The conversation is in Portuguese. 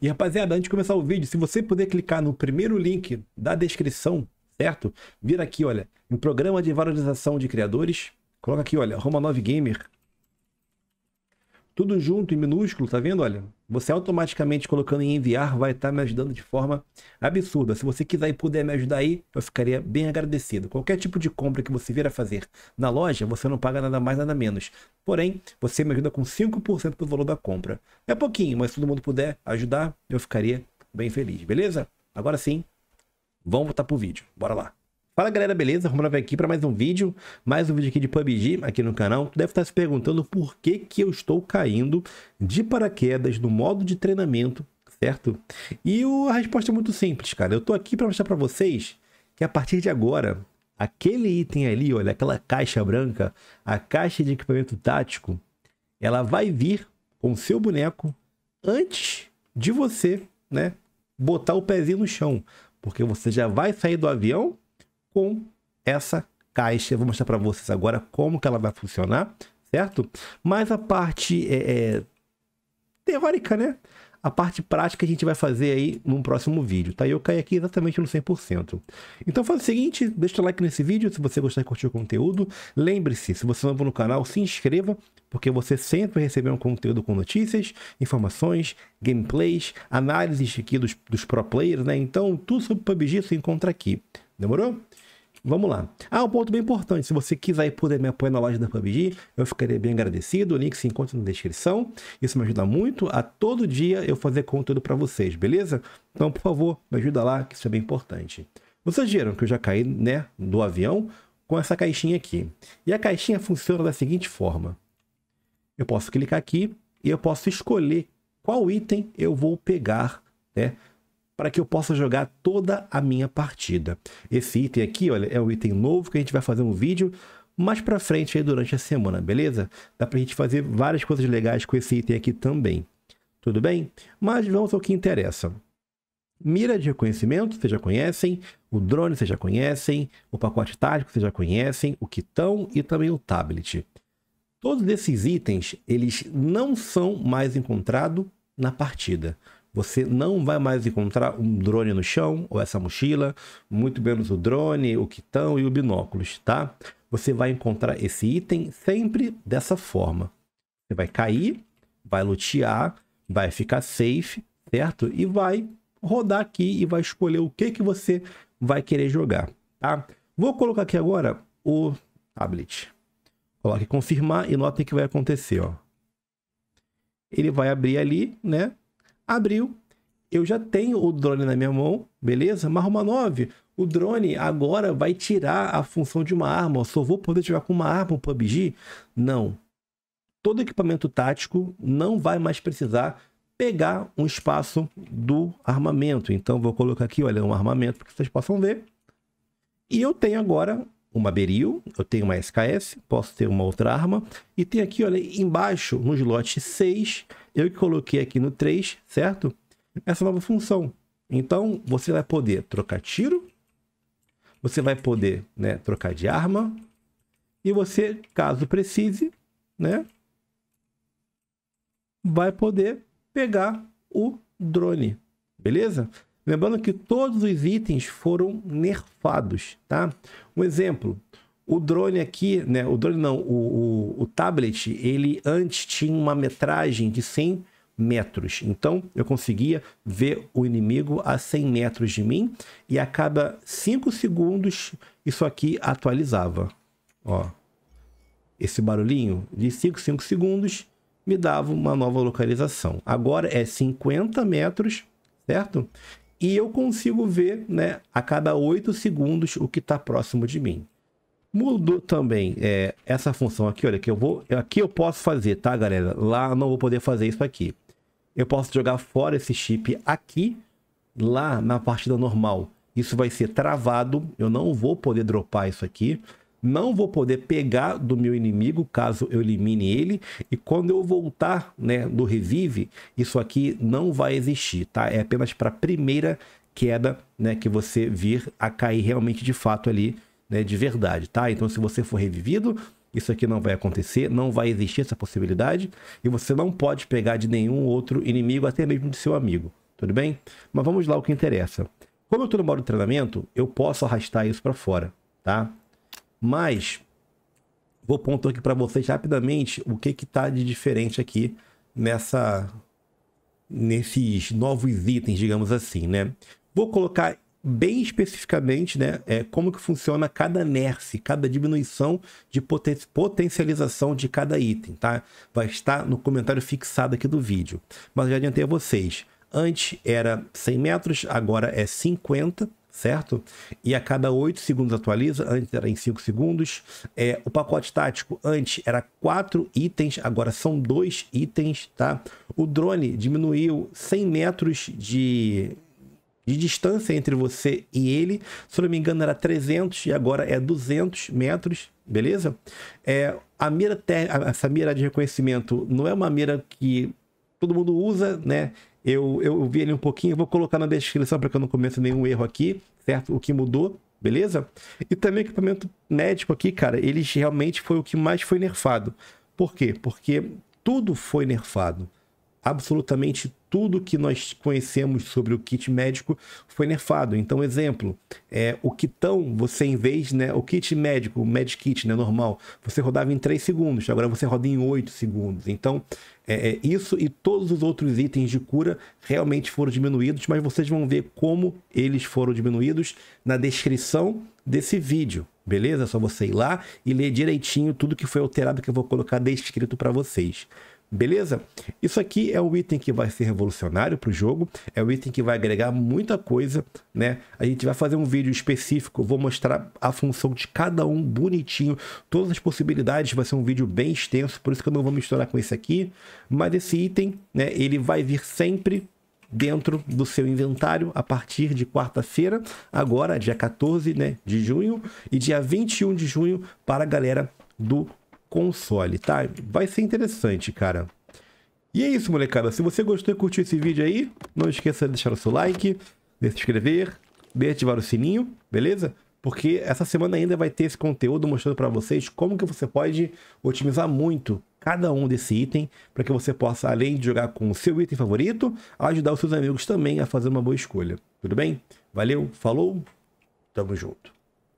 E rapaziada, antes de começar o vídeo, se você puder clicar no primeiro link da descrição, certo? Vira aqui, olha, em Programa de Valorização de Criadores, coloca aqui, olha, Roma 9 Gamer, tudo junto em minúsculo, tá vendo? Olha, você automaticamente colocando em enviar vai estar tá me ajudando de forma absurda. Se você quiser e puder me ajudar aí, eu ficaria bem agradecido. Qualquer tipo de compra que você vier a fazer na loja, você não paga nada mais, nada menos. Porém, você me ajuda com 5% do valor da compra. É pouquinho, mas se todo mundo puder ajudar, eu ficaria bem feliz, beleza? Agora sim, vamos voltar pro vídeo. Bora lá. Fala galera, beleza? Romanov aqui para mais um vídeo, mais um vídeo aqui de PUBG aqui no canal. Tu deve estar se perguntando por que que eu estou caindo de paraquedas no modo de treinamento, certo? E a resposta é muito simples, cara. Eu tô aqui para mostrar para vocês que a partir de agora, aquele item ali, olha, aquela caixa branca, a caixa de equipamento tático, ela vai vir com o seu boneco antes de você, né, botar o pezinho no chão, porque você já vai sair do avião com essa caixa. Eu vou mostrar para vocês agora como que ela vai funcionar, certo? Mas a parte é, é, teórica, né? A parte prática a gente vai fazer aí num próximo vídeo, tá? Eu caí aqui exatamente no 100%. Então faz o seguinte, deixa o like nesse vídeo se você gostar e curtir o conteúdo. Lembre-se, se você é novo no canal, se inscreva, porque você sempre vai receber um conteúdo com notícias, informações, gameplays, análises aqui dos, dos pro players, né? Então tudo sobre PUBG você encontra aqui. Demorou? Vamos lá. Ah, um ponto bem importante. Se você quiser e poder me apoiar na loja da PUBG, eu ficaria bem agradecido. O link se encontra na descrição. Isso me ajuda muito a todo dia eu fazer conteúdo para vocês, beleza? Então, por favor, me ajuda lá, que isso é bem importante. Vocês viram que eu já caí, né, do avião com essa caixinha aqui. E a caixinha funciona da seguinte forma. Eu posso clicar aqui e eu posso escolher qual item eu vou pegar, né? para que eu possa jogar toda a minha partida. Esse item aqui, olha, é um item novo que a gente vai fazer um vídeo mais para frente aí durante a semana, beleza? Dá para a gente fazer várias coisas legais com esse item aqui também. Tudo bem? Mas vamos ao que interessa. Mira de reconhecimento, vocês já conhecem. O drone, vocês já conhecem. O pacote tático, vocês já conhecem. O kitão e também o tablet. Todos esses itens, eles não são mais encontrados na partida. Você não vai mais encontrar um drone no chão, ou essa mochila, muito menos o drone, o quitão e o binóculos, tá? Você vai encontrar esse item sempre dessa forma. Você vai cair, vai lutear, vai ficar safe, certo? E vai rodar aqui e vai escolher o que, que você vai querer jogar, tá? Vou colocar aqui agora o tablet. Coloque confirmar e notem que vai acontecer, ó. Ele vai abrir ali, né? Abriu, eu já tenho o drone na minha mão, beleza? Marruma 9, o drone agora vai tirar a função de uma arma, eu só vou poder jogar com uma arma o PUBG? Não. Todo equipamento tático não vai mais precisar pegar um espaço do armamento. Então vou colocar aqui, olha, um armamento que vocês possam ver. E eu tenho agora uma beril, eu tenho uma SKS, posso ter uma outra arma. E tem aqui, olha, embaixo, no slot 6, eu coloquei aqui no 3, certo? Essa nova função. Então, você vai poder trocar tiro, você vai poder né, trocar de arma, e você, caso precise, né, vai poder pegar o drone, beleza? Lembrando que todos os itens foram nerfados, tá? Um exemplo, o drone aqui, né? O drone não, o, o, o tablet, ele antes tinha uma metragem de 100 metros. Então, eu conseguia ver o inimigo a 100 metros de mim e a cada 5 segundos isso aqui atualizava. Ó, esse barulhinho de 5, 5 segundos me dava uma nova localização. Agora é 50 metros, certo? e eu consigo ver né, a cada 8 segundos o que está próximo de mim. Mudou também é, essa função aqui, olha, que eu vou. Aqui eu posso fazer, tá, galera? Lá eu não vou poder fazer isso aqui. Eu posso jogar fora esse chip aqui, lá na partida normal. Isso vai ser travado, eu não vou poder dropar isso aqui não vou poder pegar do meu inimigo caso eu elimine ele e quando eu voltar, né, do revive, isso aqui não vai existir, tá? É apenas para a primeira queda, né, que você vir a cair realmente de fato ali, né, de verdade, tá? Então se você for revivido, isso aqui não vai acontecer, não vai existir essa possibilidade e você não pode pegar de nenhum outro inimigo, até mesmo de seu amigo, tudo bem? Mas vamos lá o que interessa. Como eu estou no modo de treinamento, eu posso arrastar isso para fora, tá? Mas vou pontuar aqui para vocês rapidamente o que que tá de diferente aqui nessa nesses novos itens, digamos assim, né? Vou colocar bem especificamente, né, é, como que funciona cada NERS, cada diminuição de poten potencialização de cada item, tá? Vai estar no comentário fixado aqui do vídeo. Mas já adiantei a vocês, antes era 100 metros, agora é 50 certo? E a cada 8 segundos atualiza, antes era em 5 segundos. É, o pacote tático antes era 4 itens, agora são 2 itens, tá? O drone diminuiu 100 metros de, de distância entre você e ele. Se não me engano, era 300 e agora é 200 metros, beleza? É, a mira, essa mira de reconhecimento não é uma mira que todo mundo usa, né? Eu, eu vi ele um pouquinho, vou colocar na descrição para que eu não cometa nenhum erro aqui, certo? O que mudou, beleza? E também o equipamento médico aqui, cara, ele realmente foi o que mais foi nerfado. Por quê? Porque tudo foi nerfado absolutamente tudo que nós conhecemos sobre o kit médico foi nerfado. Então, exemplo, é, o kitão, você em vez, né, o kit médico, o medkit, né, normal, você rodava em 3 segundos, agora você roda em 8 segundos. Então, é, é, isso e todos os outros itens de cura realmente foram diminuídos, mas vocês vão ver como eles foram diminuídos na descrição desse vídeo. Beleza? É só você ir lá e ler direitinho tudo que foi alterado que eu vou colocar descrito para vocês. Beleza? Isso aqui é um item que vai ser revolucionário para o jogo, é um item que vai agregar muita coisa, né? A gente vai fazer um vídeo específico, vou mostrar a função de cada um bonitinho, todas as possibilidades, vai ser um vídeo bem extenso, por isso que eu não vou misturar com esse aqui, mas esse item, né, ele vai vir sempre dentro do seu inventário a partir de quarta-feira, agora dia 14 né, de junho e dia 21 de junho para a galera do console, tá? Vai ser interessante, cara. E é isso, molecada. Se você gostou e curtiu esse vídeo aí, não esqueça de deixar o seu like, de se inscrever, de ativar o sininho, beleza? Porque essa semana ainda vai ter esse conteúdo mostrando para vocês como que você pode otimizar muito cada um desse item para que você possa, além de jogar com o seu item favorito, ajudar os seus amigos também a fazer uma boa escolha. Tudo bem? Valeu, falou, tamo junto.